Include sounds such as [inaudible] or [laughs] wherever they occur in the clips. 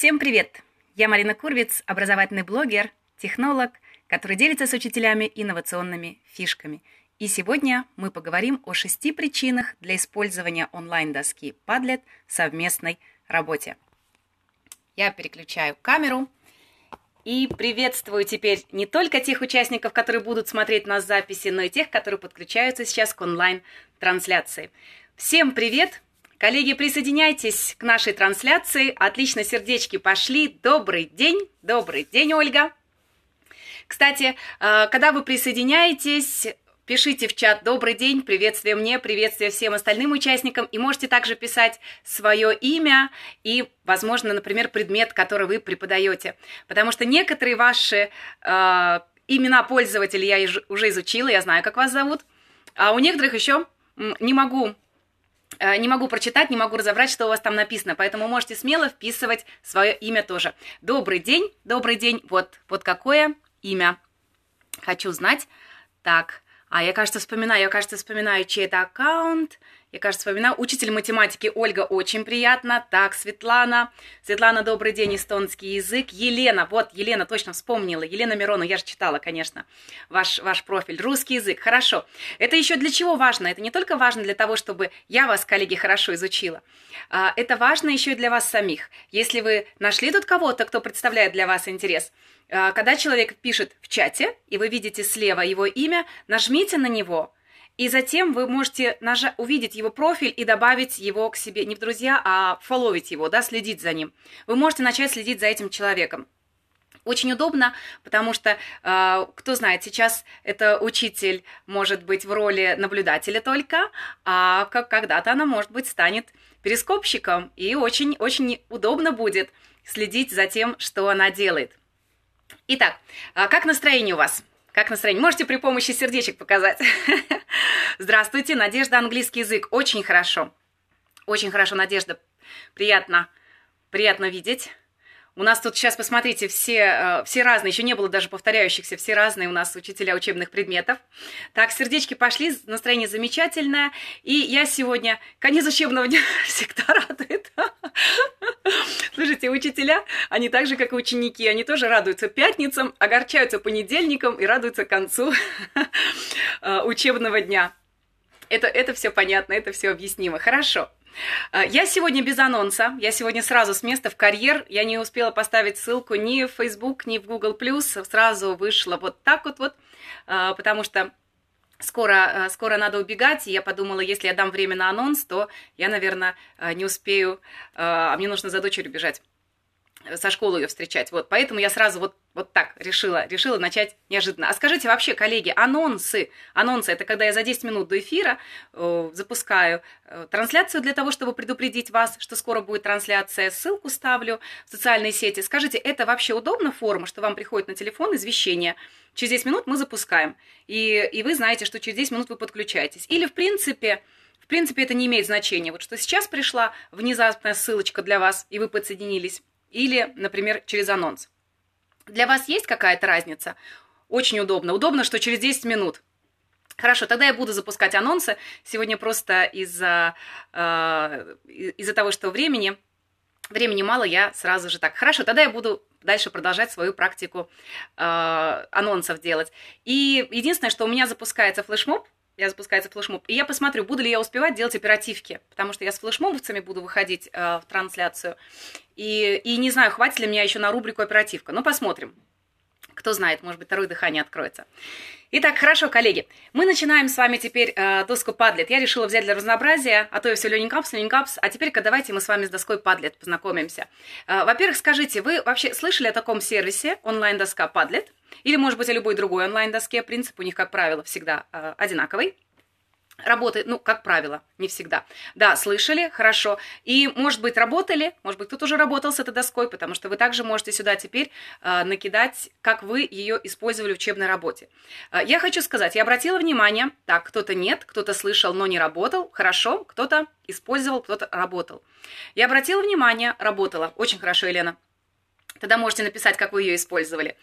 Всем привет! Я Марина Курвиц, образовательный блогер, технолог, который делится с учителями инновационными фишками. И сегодня мы поговорим о шести причинах для использования онлайн-доски Padlet в совместной работе. Я переключаю камеру и приветствую теперь не только тех участников, которые будут смотреть нас записи, но и тех, которые подключаются сейчас к онлайн-трансляции. Всем привет! Коллеги, присоединяйтесь к нашей трансляции. Отлично, сердечки пошли. Добрый день. Добрый день, Ольга. Кстати, э, когда вы присоединяетесь, пишите в чат «Добрый день», приветствие мне, приветствие всем остальным участникам, и можете также писать свое имя и, возможно, например, предмет, который вы преподаете, потому что некоторые ваши э, имена пользователей я уже изучила, я знаю, как вас зовут, а у некоторых еще не могу Э, не могу прочитать, не могу разобрать, что у вас там написано, поэтому можете смело вписывать свое имя тоже. Добрый день, добрый день, вот, вот какое имя хочу знать. Так, а я, кажется, вспоминаю, я, кажется, вспоминаю чей-то аккаунт, я, кажется, вспоминаю. Учитель математики Ольга, очень приятно. Так, Светлана. Светлана, добрый день, эстонский язык. Елена, вот, Елена, точно вспомнила. Елена Миронова, я же читала, конечно, ваш, ваш профиль. Русский язык, хорошо. Это еще для чего важно? Это не только важно для того, чтобы я вас, коллеги, хорошо изучила. А, это важно еще и для вас самих. Если вы нашли тут кого-то, кто представляет для вас интерес, а, когда человек пишет в чате, и вы видите слева его имя, нажмите на него – и затем вы можете нажать, увидеть его профиль и добавить его к себе, не в друзья, а фоловить его, да, следить за ним. Вы можете начать следить за этим человеком. Очень удобно, потому что, э, кто знает, сейчас это учитель может быть в роли наблюдателя только, а как когда-то она, может быть, станет перископщиком, и очень-очень удобно будет следить за тем, что она делает. Итак, а как настроение у вас? Как настроение? Можете при помощи сердечек показать. [laughs] Здравствуйте, Надежда, английский язык. Очень хорошо. Очень хорошо, Надежда. Приятно. Приятно видеть. У нас тут сейчас, посмотрите, все, э, все разные, еще не было даже повторяющихся, все разные у нас учителя учебных предметов. Так, сердечки пошли, настроение замечательное. И я сегодня, конец учебного дня [laughs] всегда радует. [laughs] Слушайте, учителя, они так же, как и ученики, они тоже радуются пятницам, огорчаются понедельникам и радуются концу [laughs] э, учебного дня. Это, это все понятно, это все объяснимо. Хорошо. Э, я сегодня без анонса, я сегодня сразу с места в карьер, я не успела поставить ссылку ни в Facebook, ни в Google+, сразу вышла вот так вот, вот э, потому что скоро, э, скоро надо убегать, и я подумала, если я дам время на анонс, то я, наверное, не успею, а мне нужно за дочерью бежать со школы ее встречать. Вот, поэтому я сразу вот, вот так решила, решила начать неожиданно. А скажите вообще, коллеги, анонсы, анонсы, это когда я за 10 минут до эфира э, запускаю э, трансляцию для того, чтобы предупредить вас, что скоро будет трансляция, ссылку ставлю в социальные сети. Скажите, это вообще удобно форма, что вам приходит на телефон извещение? Через 10 минут мы запускаем, и, и вы знаете, что через 10 минут вы подключаетесь. Или, в принципе, в принципе, это не имеет значения. Вот что сейчас пришла внезапная ссылочка для вас, и вы подсоединились или, например, через анонс. Для вас есть какая-то разница? Очень удобно. Удобно, что через 10 минут Хорошо, тогда я буду запускать анонсы. Сегодня просто из-за э, из-за того, что времени времени мало, я сразу же так. Хорошо, тогда я буду дальше продолжать свою практику э, анонсов делать. И единственное, что у меня запускается флешмоб, я запускается флешмоб. И я посмотрю, буду ли я успевать делать оперативки, потому что я с флешмобовцами буду выходить э, в трансляцию. И, и не знаю, хватит ли меня еще на рубрику оперативка. Но ну, посмотрим. Кто знает, может быть, второе дыхание откроется. Итак, хорошо, коллеги, мы начинаем с вами теперь э, доску Padlet. Я решила взять для разнообразия, а то я все ленинкапс, ленинкапс. А теперь-ка давайте мы с вами с доской Padlet познакомимся. Э, во-первых, скажите, вы вообще слышали о таком сервисе онлайн-доска Padlet? Или, может быть, о любой другой онлайн-доске. Принцип у них, как правило, всегда э, одинаковый работает, ну, как правило, не всегда. Да, слышали, хорошо. И, может быть, работали, может быть, кто-то уже работал с этой доской, потому что вы также можете сюда теперь э, накидать, как вы ее использовали в учебной работе. Э, я хочу сказать, я обратила внимание, так, кто-то нет, кто-то слышал, но не работал, хорошо, кто-то использовал, кто-то работал. Я обратила внимание, работала. Очень хорошо, Елена. Тогда можете написать, как вы ее использовали.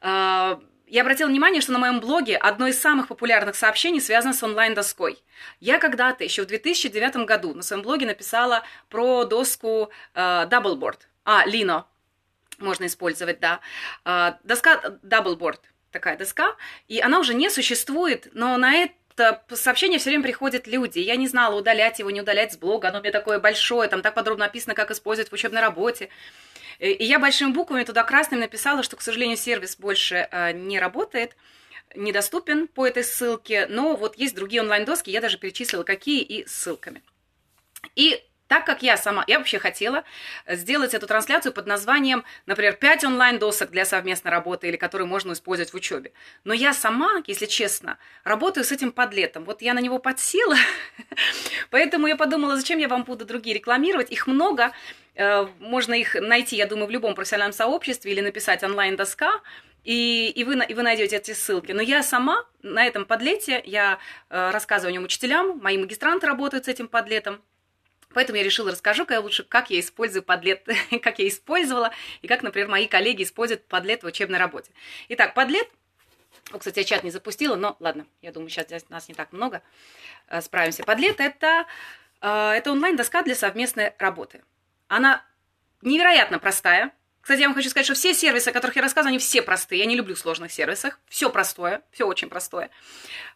Э, я обратила внимание, что на моем блоге одно из самых популярных сообщений связано с онлайн-доской. Я когда-то, еще в 2009 году, на своем блоге написала про доску э, Doubleboard. А, Lino можно использовать, да. Э, доска Doubleboard, такая доска, и она уже не существует, но на это сообщение все время приходят люди. Я не знала, удалять его, не удалять с блога. Оно мне такое большое, там так подробно описано, как использовать в учебной работе. Э, и я большими буквами туда красным написала, что, к сожалению, сервис больше э, не работает, недоступен по этой ссылке, но вот есть другие онлайн-доски, я даже перечислила, какие и ссылками. И так как я сама, я вообще хотела э, сделать эту трансляцию под названием, например, 5 онлайн-досок для совместной работы или которые можно использовать в учебе. Но я сама, если честно, работаю с этим подлетом. Вот я на него подсела, [laughs] поэтому я подумала, зачем я вам буду другие рекламировать. Их много, э, можно их найти, я думаю, в любом профессиональном сообществе или написать онлайн-доска, и, и, вы, и вы найдете эти ссылки. Но я сама на этом подлете, я э, рассказываю о нем учителям, мои магистранты работают с этим подлетом, Поэтому я решила, расскажу-ка я лучше, как я использую подлет, [laughs] как я использовала, и как, например, мои коллеги используют подлет в учебной работе. Итак, подлет о, кстати, я чат не запустила, но ладно, я думаю, сейчас здесь нас не так много. Э, справимся. Подлет это, э, это онлайн-доска для совместной работы. Она невероятно простая. Кстати, я вам хочу сказать, что все сервисы, о которых я рассказываю, они все простые. Я не люблю сложных сервисов. Все простое, все очень простое.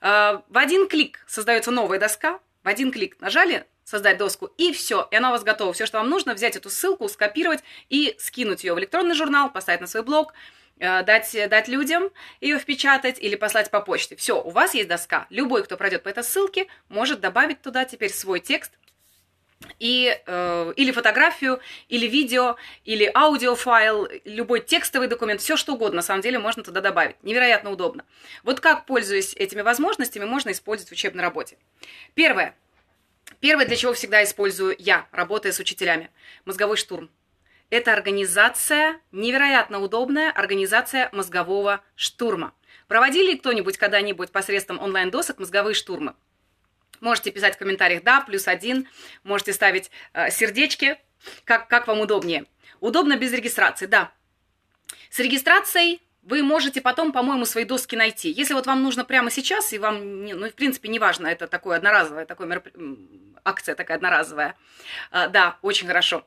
Э, в один клик создается новая доска. В один клик нажали создать доску, и все, и она у вас готова. Все, что вам нужно, взять эту ссылку, скопировать и скинуть ее в электронный журнал, поставить на свой блог, э, дать, дать людям ее впечатать или послать по почте. Все, у вас есть доска. Любой, кто пройдет по этой ссылке, может добавить туда теперь свой текст, и, э, или фотографию, или видео, или аудиофайл, любой текстовый документ, все что угодно, на самом деле, можно туда добавить. Невероятно удобно. Вот как, пользуясь этими возможностями, можно использовать в учебной работе. Первое. Первое, для чего всегда использую я, работая с учителями. Мозговой штурм. Это организация, невероятно удобная организация мозгового штурма. Проводили кто-нибудь когда-нибудь посредством онлайн-досок мозговые штурмы? Можете писать в комментариях «да», «плюс один», можете ставить э, сердечки, как, как вам удобнее. Удобно без регистрации, да. С регистрацией вы можете потом, по-моему, свои доски найти. Если вот вам нужно прямо сейчас, и вам, ну, в принципе, неважно, это такое одноразовое, такое мероп... акция такая одноразовая. А, да, очень хорошо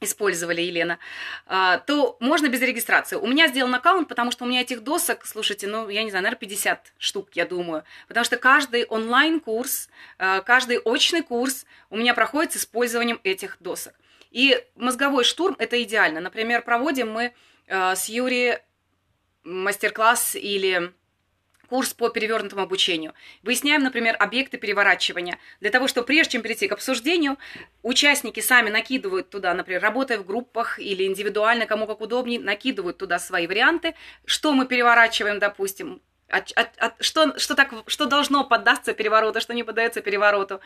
использовали, Елена, а, то можно без регистрации. У меня сделан аккаунт, потому что у меня этих досок, слушайте, ну, я не знаю, наверное, 50 штук, я думаю. Потому что каждый онлайн-курс, а, каждый очный курс у меня проходит с использованием этих досок. И мозговой штурм – это идеально. Например, проводим мы с Юрием мастер-класс или курс по перевернутому обучению. Выясняем, например, объекты переворачивания. Для того, чтобы прежде чем перейти к обсуждению, участники сами накидывают туда, например, работая в группах или индивидуально, кому как удобнее, накидывают туда свои варианты, что мы переворачиваем, допустим, от, от, от, что, что, так, что должно поддаться перевороту, а что не поддается перевороту.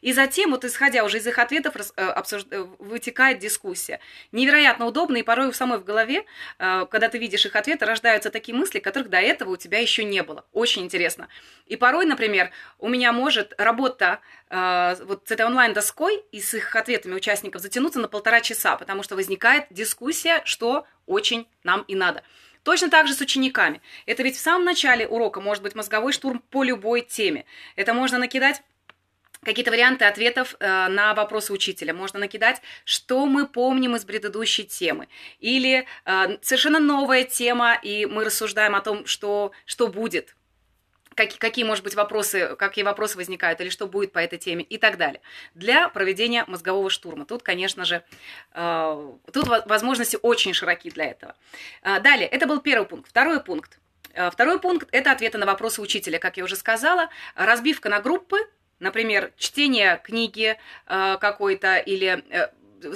И затем, вот исходя уже из их ответов, э, обсуж... Э, вытекает дискуссия. Невероятно удобно, и порой в самой в голове, э, когда ты видишь их ответы, рождаются такие мысли, которых до этого у тебя еще не было. Очень интересно. И порой, например, у меня может работа вот с этой онлайн-доской и с их ответами участников затянуться на полтора часа, потому что возникает дискуссия, что очень нам и надо. Точно так же с учениками. Это ведь в самом начале урока может быть мозговой штурм по любой теме. Это можно накидать какие-то варианты ответов э, на вопросы учителя. Можно накидать, что мы помним из предыдущей темы. Или э, совершенно новая тема, и мы рассуждаем о том, что, что будет. Как, какие, может быть, вопросы, какие вопросы возникают, или что будет по этой теме, и так далее. Для проведения мозгового штурма. Тут, конечно же, э, тут возможности очень широки для этого. Э, далее, это был первый пункт. Второй пункт. Э, второй пункт – это ответы на вопросы учителя, как я уже сказала, разбивка на группы – Например, чтение книги э, какой-то или э,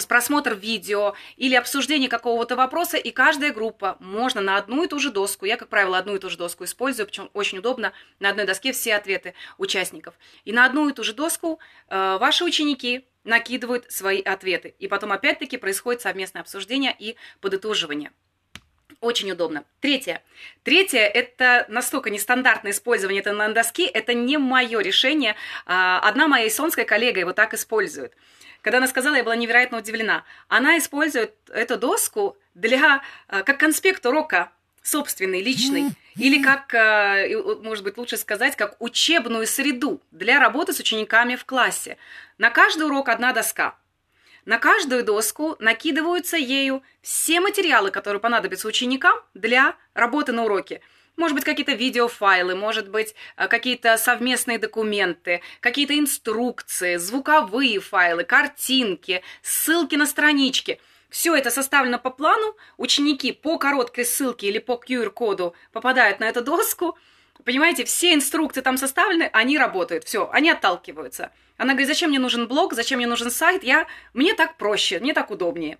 просмотр видео или обсуждение какого-то вопроса, и каждая группа можно на одну и ту же доску, я, как правило, одну и ту же доску использую, причем очень удобно, на одной доске все ответы участников. И на одну и ту же доску э, ваши ученики накидывают свои ответы, и потом опять-таки происходит совместное обсуждение и подытоживание. Очень удобно. Третье. Третье – это настолько нестандартное использование этой тендоски. Это не мое решение. А, одна моя эссонская коллега его так использует. Когда она сказала, я была невероятно удивлена. Она использует эту доску для, а, как конспект урока собственный, личный. Или как, а, может быть, лучше сказать, как учебную среду для работы с учениками в классе. На каждый урок одна доска – на каждую доску накидываются ею все материалы, которые понадобятся ученикам для работы на уроке. Может быть, какие-то видеофайлы, может быть, э, какие-то совместные документы, какие-то инструкции, звуковые файлы, картинки, ссылки на странички – все это составлено по плану, ученики по короткой ссылке или по QR-коду попадают на эту доску, Понимаете, все инструкции там составлены, они работают, все, они отталкиваются. Она говорит, зачем мне нужен блог, зачем мне нужен сайт, я, мне так проще, мне так удобнее.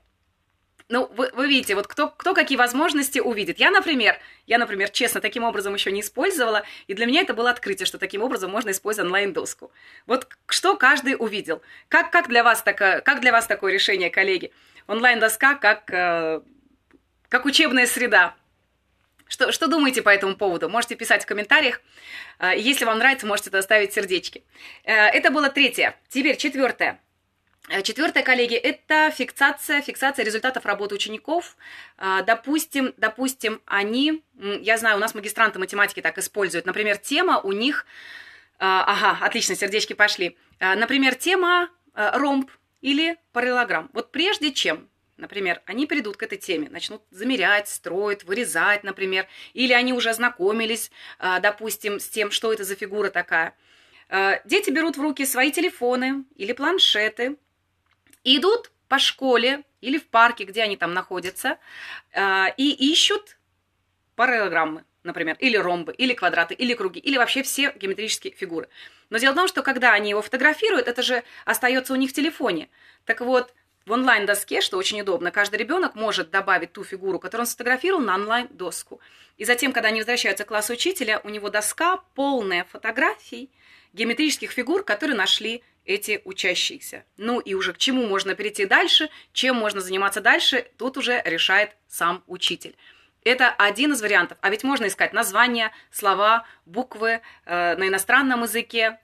Ну, вы, вы видите, вот кто, кто какие возможности увидит. Я, например, я, например, честно, таким образом еще не использовала, и для меня это было открытие, что таким образом можно использовать онлайн-доску. Вот что каждый увидел. Как, как, для, вас такое, как для вас такое решение, коллеги? Онлайн-доска как, э, как учебная среда что, что думаете по этому поводу? Можете писать в комментариях. А, если вам нравится, можете доставить сердечки. Э, это было третье. Теперь четвертое. Э, четвертое, коллеги, это фиксация, фиксация результатов работы учеников. А, допустим, допустим, они, я знаю, у нас магистранты математики так используют. Например, тема у них, а, ага, отлично, сердечки пошли. Например, тема э, ромб или параллелограмм. Вот прежде чем Например, они придут к этой теме, начнут замерять, строить, вырезать, например, или они уже ознакомились, а, допустим, с тем, что это за фигура такая. А, дети берут в руки свои телефоны или планшеты идут по школе или в парке, где они там находятся, а, и ищут параллелограммы, например, или ромбы, или квадраты, или круги, или вообще все геометрические фигуры. Но дело в том, что когда они его фотографируют, это же остается у них в телефоне. Так вот, в онлайн-доске, что очень удобно, каждый ребенок может добавить ту фигуру, которую он сфотографировал, на онлайн-доску. И затем, когда они возвращаются к классу учителя, у него доска полная фотографий геометрических фигур, которые нашли эти учащиеся. Ну и уже к чему можно перейти дальше, чем можно заниматься дальше, тут уже решает сам учитель. Это один из вариантов. А ведь можно искать названия, слова, буквы э, на иностранном языке,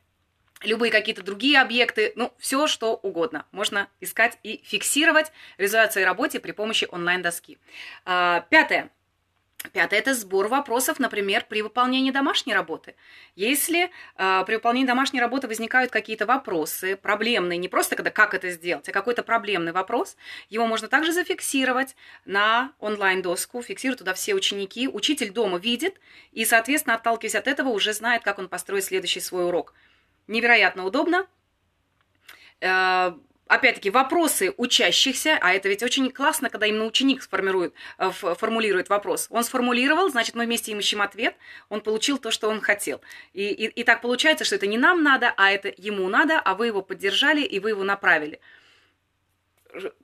любые какие-то другие объекты, ну, все что угодно можно искать и фиксировать, результаты в своей работе при помощи онлайн-доски. А, пятое. Пятое – это сбор вопросов, например, при выполнении домашней работы. Если э, при выполнении домашней работы возникают какие-то вопросы, проблемные, не просто когда как это сделать, а какой-то проблемный вопрос, его можно также зафиксировать на онлайн-доску, фиксируют туда все ученики, учитель дома видит и, соответственно, отталкиваясь от этого, уже знает, как он построит следующий свой урок – невероятно удобно. Э, опять-таки, вопросы учащихся, а это ведь очень классно, когда именно ученик сформирует, э, формулирует вопрос. Он сформулировал, значит, мы вместе им ищем ответ, он получил то, что он хотел. И, и, и так получается, что это не нам надо, а это ему надо, а вы его поддержали и вы его направили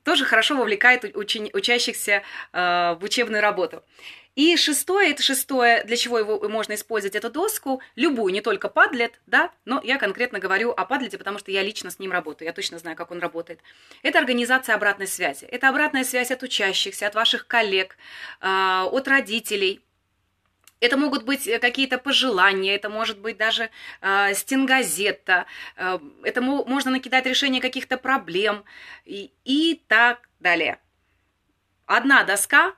тоже хорошо вовлекает учень, учащихся э, в учебную работу. И шестое, это шестое, для чего его можно использовать, эту доску, любую, не только Padlet, да, но я конкретно говорю о Padlet, потому что я лично с ним работаю, я точно знаю, как он работает. Это организация обратной связи. Это обратная связь от учащихся, от ваших коллег, э, от родителей – это могут быть э, какие-то пожелания, это может быть даже э, а, стенгазета, э, это можно накидать решение каких-то проблем и, и так далее. Одна доска,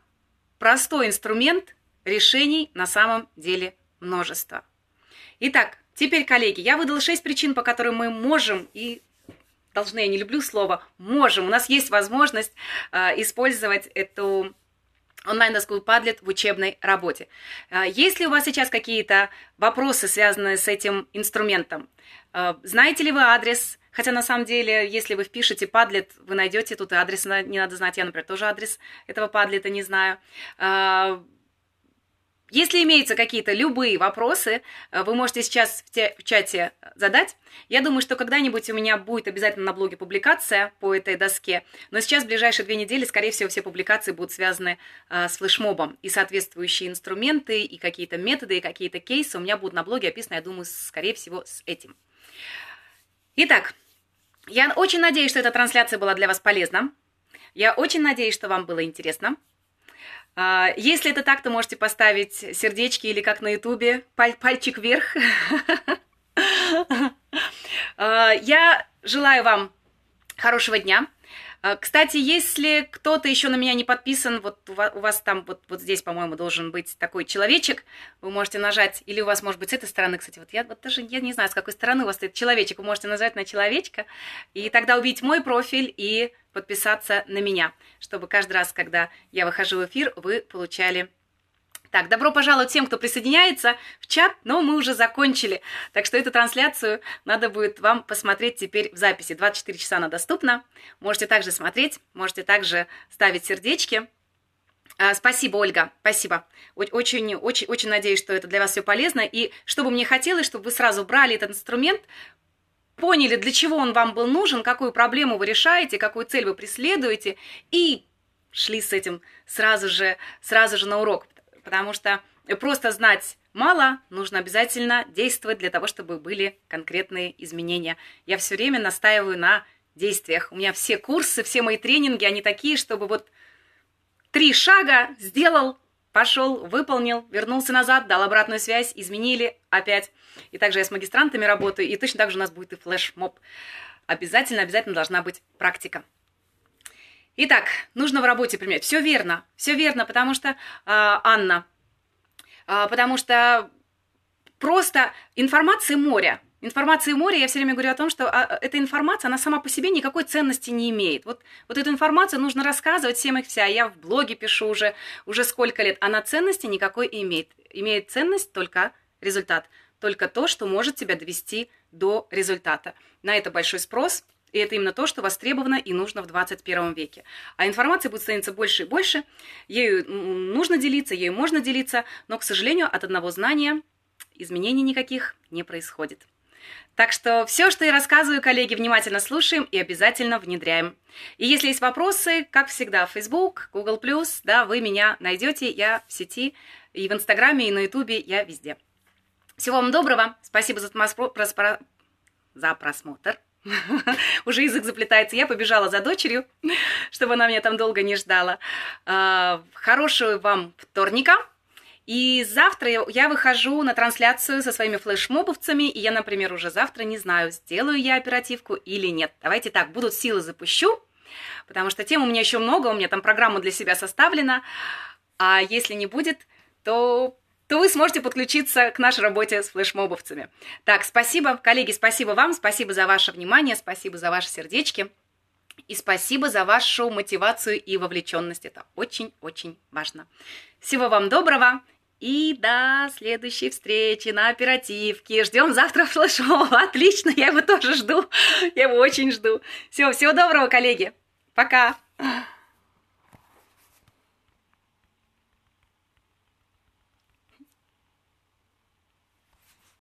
простой инструмент, решений на самом деле множество. Итак, теперь, коллеги, я выдала 6 причин, по которым мы можем и должны, я не люблю слово, можем, у нас есть возможность э, использовать эту онлайн-доску Padlet в учебной работе. А есть ли у вас сейчас какие-то вопросы, связанные с этим инструментом? А знаете ли вы адрес? Хотя на самом деле, если вы впишете Padlet, вы найдете тут и адрес, не надо знать, я, например, тоже адрес этого Padlet не знаю. А если имеются какие-то любые вопросы, э, вы можете сейчас в, те, в чате задать. Я думаю, что когда-нибудь у меня будет обязательно на блоге публикация по этой доске. Но сейчас, в ближайшие две недели, скорее всего, все публикации будут связаны э, с флешмобом. И соответствующие инструменты, и какие-то методы, и какие-то кейсы у меня будут на блоге описаны, я думаю, скорее всего, с этим. Итак, я очень надеюсь, что эта трансляция была для вас полезна. Я очень надеюсь, что вам было интересно. А, если это так, то можете поставить сердечки или как на ютубе, пальчик вверх. [laughs] А, я желаю вам хорошего дня. А, кстати, если кто-то еще на меня не подписан, вот у вас, там вот, вот здесь, по-моему, должен быть такой человечек, вы можете нажать, или у вас может быть с этой стороны, кстати, вот я вот даже я не знаю, с какой стороны у вас стоит человечек, вы можете нажать на человечка, и тогда увидеть мой профиль и подписаться на меня, чтобы каждый раз, когда я выхожу в эфир, вы получали так, добро пожаловать тем, кто присоединяется в чат, но мы уже закончили. Так что эту трансляцию надо будет вам посмотреть теперь в записи. 24 часа она доступна. Можете также смотреть, можете также ставить сердечки. А, спасибо, Ольга, спасибо. Очень, очень, очень надеюсь, что это для вас все полезно. И что бы мне хотелось, чтобы вы сразу брали этот инструмент, поняли, для чего он вам был нужен, какую проблему вы решаете, какую цель вы преследуете, и шли с этим сразу же, сразу же на урок потому что просто знать мало, нужно обязательно действовать для того, чтобы были конкретные изменения. Я все время настаиваю на действиях. У меня все курсы, все мои тренинги, они такие, чтобы вот три шага сделал, пошел, выполнил, вернулся назад, дал обратную связь, изменили опять. И также я с магистрантами работаю, и точно так же у нас будет и флешмоб. Обязательно, обязательно должна быть практика. Итак, нужно в работе применять. Все верно, все верно, потому что э, Анна, э, потому что просто информации море. Информации море, я все время говорю о том, что а, эта информация, она сама по себе никакой ценности не имеет. Вот, вот эту информацию нужно рассказывать всем и вся. Я в блоге пишу уже, уже сколько лет. Она ценности никакой имеет. Имеет ценность только результат. Только то, что может тебя довести до результата. На это большой спрос – и это именно то, что востребовано и нужно в 21 веке. А информации будет становиться больше и больше. Ею нужно делиться, ею можно делиться, но, к сожалению, от одного знания изменений никаких не происходит. Так что все, что я рассказываю, коллеги, внимательно слушаем и обязательно внедряем. И если есть вопросы, как всегда, Facebook, Google+, да, вы меня найдете, я в сети, и в Инстаграме, и на Ютубе, я везде. Всего вам доброго, спасибо за, просмотр, [laughs] Уже язык заплетается. Я побежала за дочерью, [laughs] чтобы она меня там долго не ждала. А, хорошего вам вторника. И завтра я выхожу на трансляцию со своими флешмобовцами, и я, например, уже завтра не знаю, сделаю я оперативку или нет. Давайте так, будут силы запущу, потому что тем у меня еще много, у меня там программа для себя составлена, а если не будет, то то вы сможете подключиться к нашей работе с флешмобовцами. Так, спасибо, коллеги, спасибо вам, спасибо за ваше внимание, спасибо за ваши сердечки и спасибо за вашу мотивацию и вовлеченность. Это очень-очень важно. Всего вам доброго и до следующей встречи на оперативке. Ждем завтра флешмоб. [laughs] Отлично, я его тоже жду. Я его очень жду. Все, всего доброго, коллеги. Пока.